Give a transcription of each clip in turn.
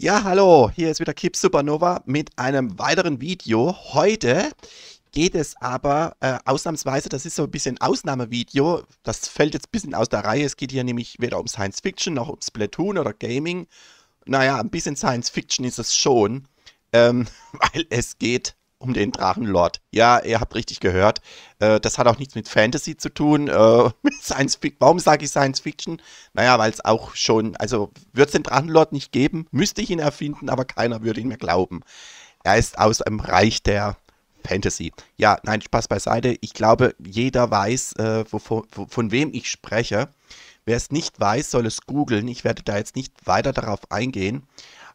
Ja, hallo, hier ist wieder Kip Supernova mit einem weiteren Video. Heute geht es aber äh, ausnahmsweise, das ist so ein bisschen Ausnahmevideo, das fällt jetzt ein bisschen aus der Reihe. Es geht hier nämlich weder um Science Fiction noch um Splatoon oder Gaming. Naja, ein bisschen Science Fiction ist es schon, ähm, weil es geht um den Drachenlord. Ja, ihr habt richtig gehört. Äh, das hat auch nichts mit Fantasy zu tun. Äh, Science Fiction. Warum sage ich Science Fiction? Naja, weil es auch schon, also würde es den Drachenlord nicht geben, müsste ich ihn erfinden, aber keiner würde ihn mir glauben. Er ist aus einem Reich der Fantasy. Ja, nein, Spaß beiseite. Ich glaube, jeder weiß, äh, wo, wo, von wem ich spreche. Wer es nicht weiß, soll es googeln. Ich werde da jetzt nicht weiter darauf eingehen.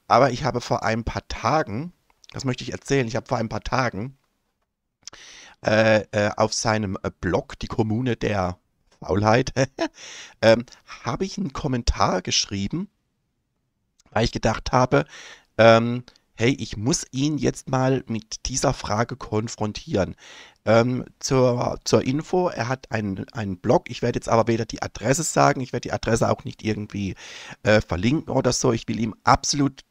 Aber ich habe vor ein paar Tagen das möchte ich erzählen, ich habe vor ein paar Tagen äh, äh, auf seinem äh, Blog, die Kommune der Faulheit, ähm, habe ich einen Kommentar geschrieben, weil ich gedacht habe, ähm, hey, ich muss ihn jetzt mal mit dieser Frage konfrontieren. Ähm, zur, zur Info, er hat einen, einen Blog, ich werde jetzt aber weder die Adresse sagen, ich werde die Adresse auch nicht irgendwie äh, verlinken oder so. Ich will ihm absolut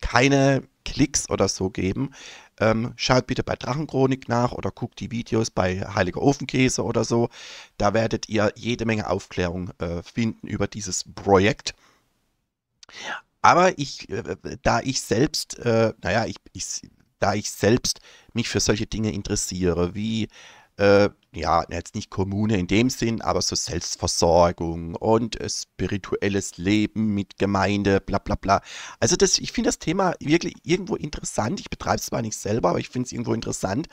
keine Klicks oder so geben. Ähm, schaut bitte bei Drachenchronik nach oder guckt die Videos bei Heiliger Ofenkäse oder so. Da werdet ihr jede Menge Aufklärung äh, finden über dieses Projekt. Aber ich, äh, da ich selbst, äh, naja, ich, ich, da ich selbst mich für solche Dinge interessiere, wie äh, ja, jetzt nicht Kommune in dem Sinn, aber so Selbstversorgung und äh, spirituelles Leben mit Gemeinde, bla bla bla. Also das, ich finde das Thema wirklich irgendwo interessant. Ich betreibe es zwar nicht selber, aber ich finde es irgendwo interessant.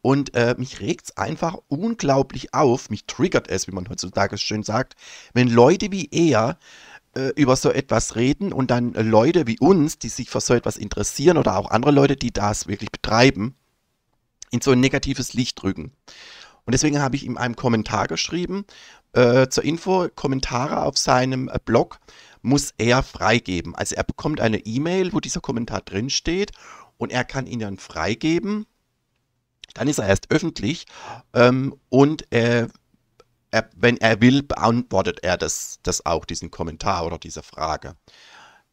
Und äh, mich regt es einfach unglaublich auf, mich triggert es, wie man heutzutage schön sagt, wenn Leute wie er äh, über so etwas reden und dann äh, Leute wie uns, die sich für so etwas interessieren oder auch andere Leute, die das wirklich betreiben, in so ein negatives Licht drücken. Und deswegen habe ich ihm einen Kommentar geschrieben. Äh, zur Info, Kommentare auf seinem äh, Blog muss er freigeben. Also er bekommt eine E-Mail, wo dieser Kommentar drinsteht und er kann ihn dann freigeben. Dann ist er erst öffentlich ähm, und äh, er, wenn er will, beantwortet er das, das auch, diesen Kommentar oder diese Frage.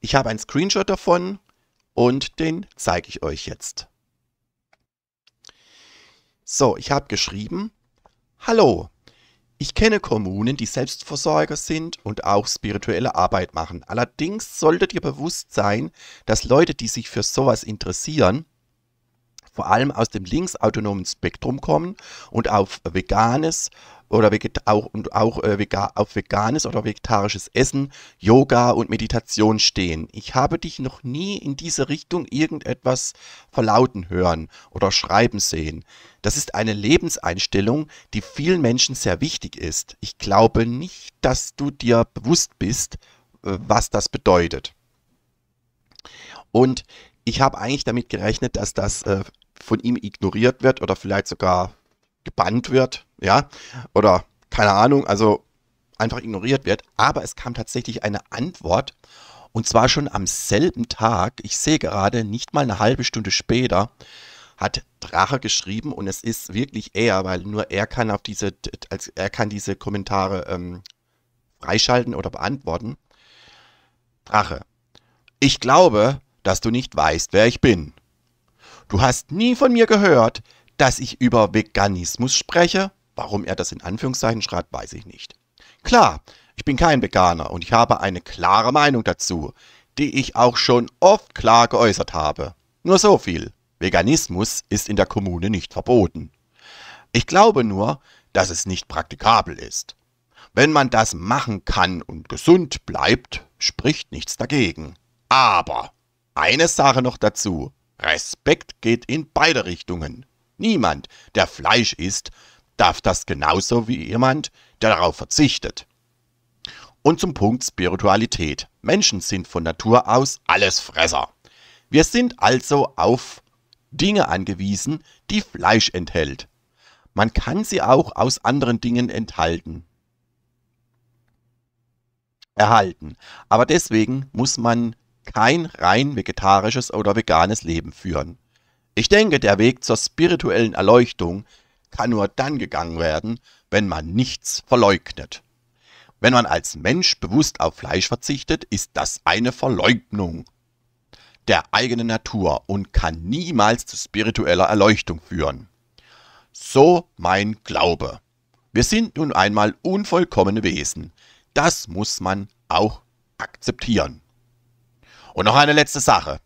Ich habe einen Screenshot davon und den zeige ich euch jetzt. So, ich habe geschrieben, Hallo! Ich kenne Kommunen, die Selbstversorger sind und auch spirituelle Arbeit machen. Allerdings solltet ihr bewusst sein, dass Leute, die sich für sowas interessieren, vor allem aus dem linksautonomen Spektrum kommen und auf veganes oder auch, und auch äh, vegan, auf veganes oder vegetarisches Essen, Yoga und Meditation stehen. Ich habe dich noch nie in diese Richtung irgendetwas verlauten hören oder schreiben sehen. Das ist eine Lebenseinstellung, die vielen Menschen sehr wichtig ist. Ich glaube nicht, dass du dir bewusst bist, äh, was das bedeutet. Und ich habe eigentlich damit gerechnet, dass das äh, von ihm ignoriert wird oder vielleicht sogar gebannt wird, ja, oder keine Ahnung, also einfach ignoriert wird. Aber es kam tatsächlich eine Antwort und zwar schon am selben Tag, ich sehe gerade, nicht mal eine halbe Stunde später, hat Drache geschrieben und es ist wirklich er, weil nur er kann auf diese, als er kann diese Kommentare ähm, freischalten oder beantworten. Drache, ich glaube, dass du nicht weißt, wer ich bin. Du hast nie von mir gehört, dass ich über Veganismus spreche. Warum er das in Anführungszeichen schreibt, weiß ich nicht. Klar, ich bin kein Veganer und ich habe eine klare Meinung dazu, die ich auch schon oft klar geäußert habe. Nur so viel. Veganismus ist in der Kommune nicht verboten. Ich glaube nur, dass es nicht praktikabel ist. Wenn man das machen kann und gesund bleibt, spricht nichts dagegen. Aber eine Sache noch dazu. Respekt geht in beide Richtungen. Niemand, der Fleisch isst, darf das genauso wie jemand, der darauf verzichtet. Und zum Punkt Spiritualität. Menschen sind von Natur aus alles Fresser. Wir sind also auf Dinge angewiesen, die Fleisch enthält. Man kann sie auch aus anderen Dingen enthalten. Erhalten. Aber deswegen muss man kein rein vegetarisches oder veganes Leben führen. Ich denke, der Weg zur spirituellen Erleuchtung kann nur dann gegangen werden, wenn man nichts verleugnet. Wenn man als Mensch bewusst auf Fleisch verzichtet, ist das eine Verleugnung der eigenen Natur und kann niemals zu spiritueller Erleuchtung führen. So mein Glaube. Wir sind nun einmal unvollkommene Wesen. Das muss man auch akzeptieren. Und noch eine letzte Sache.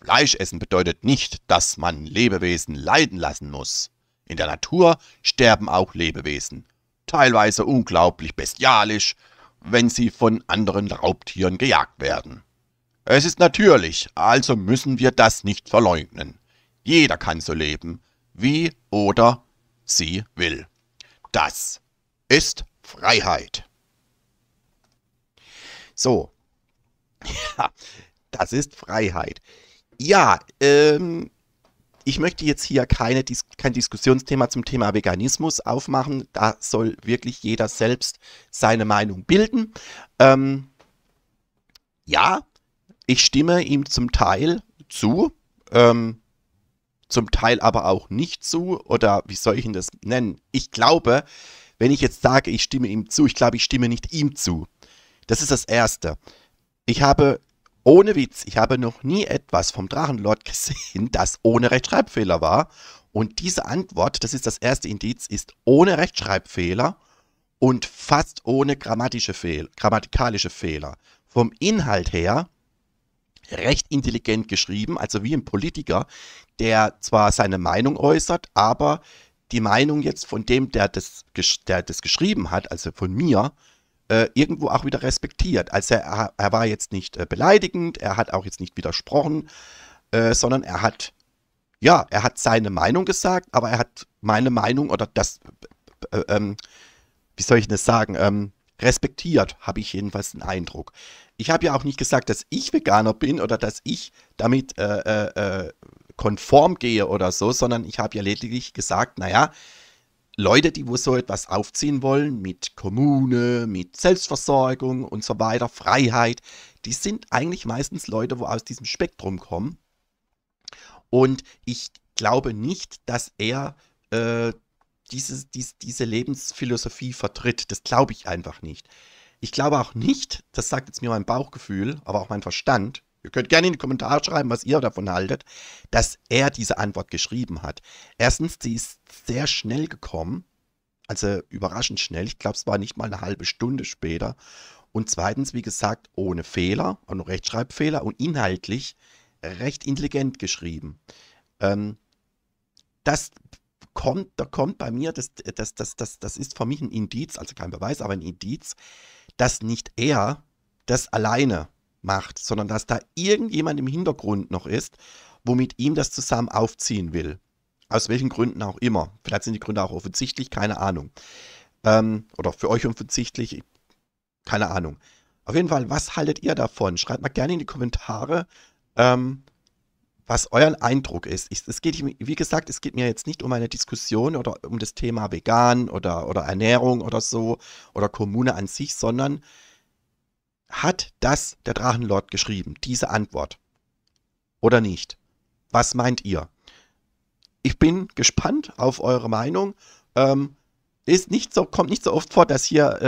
Fleisch essen bedeutet nicht, dass man Lebewesen leiden lassen muss. In der Natur sterben auch Lebewesen, teilweise unglaublich bestialisch, wenn sie von anderen Raubtieren gejagt werden. Es ist natürlich, also müssen wir das nicht verleugnen. Jeder kann so leben, wie oder sie will. Das ist Freiheit. So. Ja. Das ist Freiheit. Ja, ähm, ich möchte jetzt hier keine, kein Diskussionsthema zum Thema Veganismus aufmachen. Da soll wirklich jeder selbst seine Meinung bilden. Ähm, ja, ich stimme ihm zum Teil zu, ähm, zum Teil aber auch nicht zu. Oder wie soll ich ihn das nennen? Ich glaube, wenn ich jetzt sage, ich stimme ihm zu, ich glaube, ich stimme nicht ihm zu. Das ist das Erste. Ich habe ohne Witz, ich habe noch nie etwas vom Drachenlord gesehen, das ohne Rechtschreibfehler war. Und diese Antwort, das ist das erste Indiz, ist ohne Rechtschreibfehler und fast ohne grammatische Fehl grammatikalische Fehler. Vom Inhalt her recht intelligent geschrieben, also wie ein Politiker, der zwar seine Meinung äußert, aber die Meinung jetzt von dem, der das, der das geschrieben hat, also von mir, äh, irgendwo auch wieder respektiert. Also er, er war jetzt nicht äh, beleidigend, er hat auch jetzt nicht widersprochen, äh, sondern er hat, ja, er hat seine Meinung gesagt, aber er hat meine Meinung oder das, äh, ähm, wie soll ich das sagen, ähm, respektiert, habe ich jedenfalls den Eindruck. Ich habe ja auch nicht gesagt, dass ich Veganer bin oder dass ich damit äh, konform gehe oder so, sondern ich habe ja lediglich gesagt, naja, Leute, die wo so etwas aufziehen wollen, mit Kommune, mit Selbstversorgung und so weiter, Freiheit, die sind eigentlich meistens Leute, wo aus diesem Spektrum kommen. Und ich glaube nicht, dass er äh, diese, diese, diese Lebensphilosophie vertritt. Das glaube ich einfach nicht. Ich glaube auch nicht, das sagt jetzt mir mein Bauchgefühl, aber auch mein Verstand, Ihr könnt gerne in die Kommentare schreiben, was ihr davon haltet, dass er diese Antwort geschrieben hat. Erstens, sie ist sehr schnell gekommen, also überraschend schnell. Ich glaube, es war nicht mal eine halbe Stunde später. Und zweitens, wie gesagt, ohne Fehler, ohne Rechtschreibfehler und inhaltlich recht intelligent geschrieben. Ähm, das kommt, da kommt bei mir, das, das, das, das, das ist für mich ein Indiz, also kein Beweis, aber ein Indiz, dass nicht er das alleine macht, sondern dass da irgendjemand im Hintergrund noch ist, womit ihm das zusammen aufziehen will. Aus welchen Gründen auch immer. Vielleicht sind die Gründe auch offensichtlich, keine Ahnung. Ähm, oder für euch offensichtlich, keine Ahnung. Auf jeden Fall, was haltet ihr davon? Schreibt mal gerne in die Kommentare, ähm, was euer Eindruck ist. Ich, es geht, wie gesagt, es geht mir jetzt nicht um eine Diskussion oder um das Thema vegan oder, oder Ernährung oder so oder Kommune an sich, sondern hat das der Drachenlord geschrieben, diese Antwort? Oder nicht? Was meint ihr? Ich bin gespannt auf eure Meinung. Ähm, ist nicht so, kommt nicht so oft vor, dass hier äh,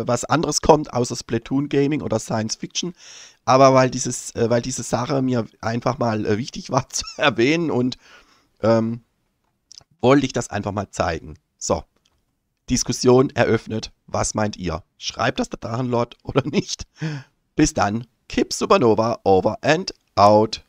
äh was anderes kommt, außer Splatoon Gaming oder Science Fiction. Aber weil, dieses, äh, weil diese Sache mir einfach mal äh, wichtig war zu erwähnen und ähm, wollte ich das einfach mal zeigen. So. Diskussion eröffnet. Was meint ihr? Schreibt das der Drachenlord oder nicht? Bis dann. Kip Supernova over and out.